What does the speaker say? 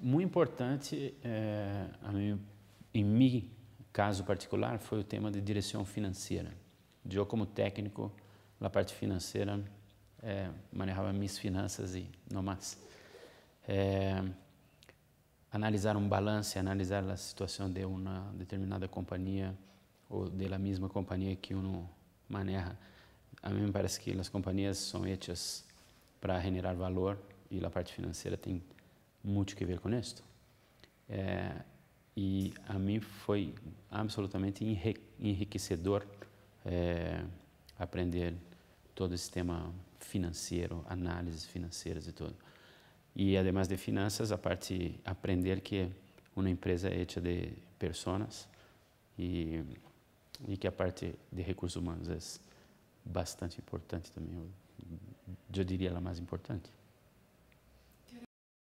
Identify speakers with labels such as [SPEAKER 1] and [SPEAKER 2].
[SPEAKER 1] Muito importante, é, mim, em mim, caso particular, foi o tema de direção financeira. Eu, como técnico, na parte financeira, é, manejava minhas finanças e não mais. É, analisar um balanço, analisar a situação de uma determinada companhia ou de la mesma companhia que uno maneja. A mim me parece que as companhias são hechas para generar valor e a parte financeira tem muito que ver com isto. É, e a mim foi absolutamente enriquecedor é, aprender todo esse tema financeiro, análises financeiras e tudo. E, além de finanças, a parte aprender que uma empresa é feita de pessoas e, e que a parte de recursos humanos é bastante importante também. Eu, eu diria ela mais importante.